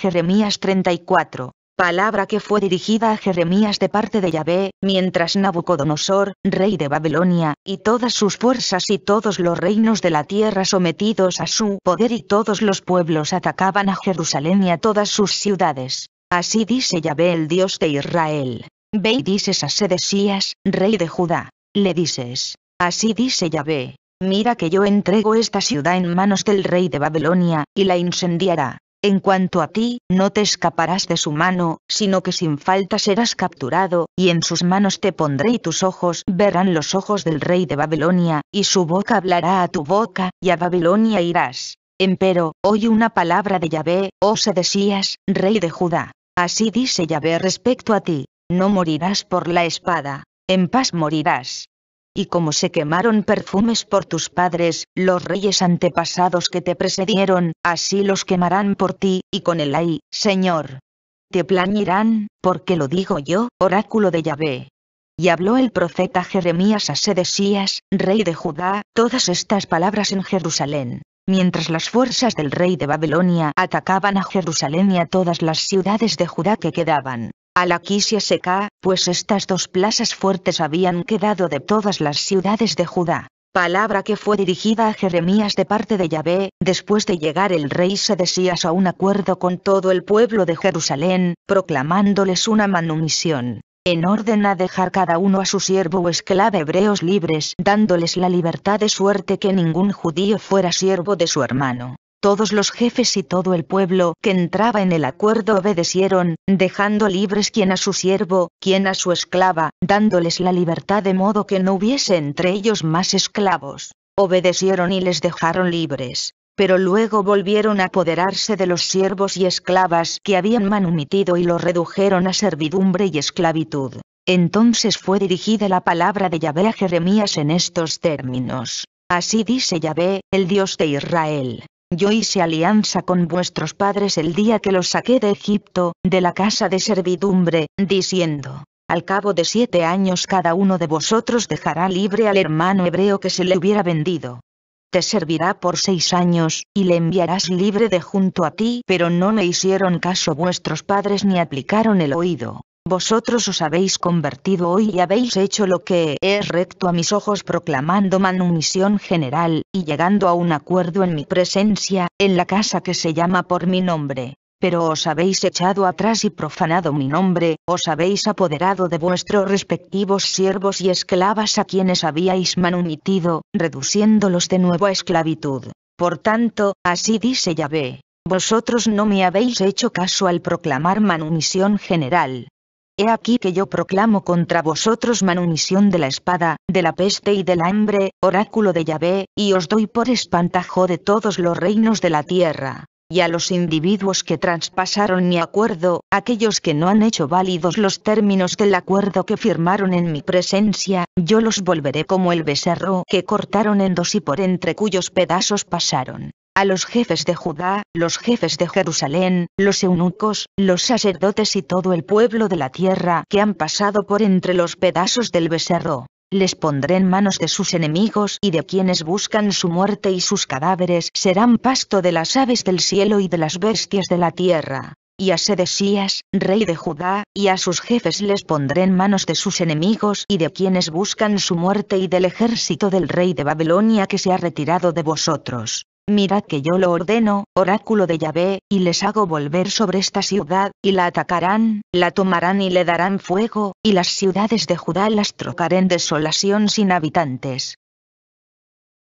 Jeremías 34, palabra que fue dirigida a Jeremías de parte de Yahvé, mientras Nabucodonosor, rey de Babilonia, y todas sus fuerzas y todos los reinos de la tierra sometidos a su poder y todos los pueblos atacaban a Jerusalén y a todas sus ciudades. Así dice Yahvé el Dios de Israel. Ve y dices a Sedesías, rey de Judá. Le dices, así dice Yahvé, mira que yo entrego esta ciudad en manos del rey de Babilonia, y la incendiará, en cuanto a ti, no te escaparás de su mano, sino que sin falta serás capturado, y en sus manos te pondré y tus ojos verán los ojos del rey de Babilonia, y su boca hablará a tu boca, y a Babilonia irás. Empero, oye una palabra de Yahvé, oh decías, rey de Judá. Así dice Yahvé respecto a ti, no morirás por la espada, en paz morirás y como se quemaron perfumes por tus padres, los reyes antepasados que te precedieron, así los quemarán por ti, y con el ay, Señor. Te plañirán, porque lo digo yo, oráculo de Yahvé. Y habló el profeta Jeremías a Sedesías, rey de Judá, todas estas palabras en Jerusalén. Mientras las fuerzas del rey de Babilonia atacaban a Jerusalén y a todas las ciudades de Judá que quedaban, a la seca, pues estas dos plazas fuertes habían quedado de todas las ciudades de Judá. Palabra que fue dirigida a Jeremías de parte de Yahvé, después de llegar el rey Sedesías a un acuerdo con todo el pueblo de Jerusalén, proclamándoles una manumisión en orden a dejar cada uno a su siervo o esclava hebreos libres, dándoles la libertad de suerte que ningún judío fuera siervo de su hermano todos los jefes y todo el pueblo que entraba en el acuerdo obedecieron, dejando libres quien a su siervo, quien a su esclava, dándoles la libertad de modo que no hubiese entre ellos más esclavos. Obedecieron y les dejaron libres pero luego volvieron a apoderarse de los siervos y esclavas que habían manumitido y los redujeron a servidumbre y esclavitud. Entonces fue dirigida la palabra de Yahvé a Jeremías en estos términos. Así dice Yahvé, el Dios de Israel, yo hice alianza con vuestros padres el día que los saqué de Egipto, de la casa de servidumbre, diciendo, al cabo de siete años cada uno de vosotros dejará libre al hermano hebreo que se le hubiera vendido. Te servirá por seis años, y le enviarás libre de junto a ti. Pero no me hicieron caso vuestros padres ni aplicaron el oído vosotros os habéis convertido hoy y habéis hecho lo que es recto a mis ojos proclamando manumisión general, y llegando a un acuerdo en mi presencia, en la casa que se llama por mi nombre. Pero os habéis echado atrás y profanado mi nombre, os habéis apoderado de vuestros respectivos siervos y esclavas a quienes habíais manumitido, reduciéndolos de nuevo a esclavitud. Por tanto, así dice Yahvé, vosotros no me habéis hecho caso al proclamar manumisión general, He aquí que yo proclamo contra vosotros manumisión de la espada, de la peste y del hambre, oráculo de Yahvé, y os doy por espantajo de todos los reinos de la tierra. Y a los individuos que traspasaron mi acuerdo, aquellos que no han hecho válidos los términos del acuerdo que firmaron en mi presencia, yo los volveré como el becerro que cortaron en dos y por entre cuyos pedazos pasaron a los jefes de Judá, los jefes de Jerusalén, los eunucos, los sacerdotes y todo el pueblo de la tierra que han pasado por entre los pedazos del becerro. Les pondré en manos de sus enemigos y de quienes buscan su muerte y sus cadáveres serán pasto de las aves del cielo y de las bestias de la tierra y a Sedesías, rey de Judá, y a sus jefes les pondré en manos de sus enemigos y de quienes buscan su muerte y del ejército del rey de Babilonia que se ha retirado de vosotros. Mirad que yo lo ordeno, oráculo de Yahvé, y les hago volver sobre esta ciudad, y la atacarán, la tomarán y le darán fuego, y las ciudades de Judá las trocarán en desolación sin habitantes.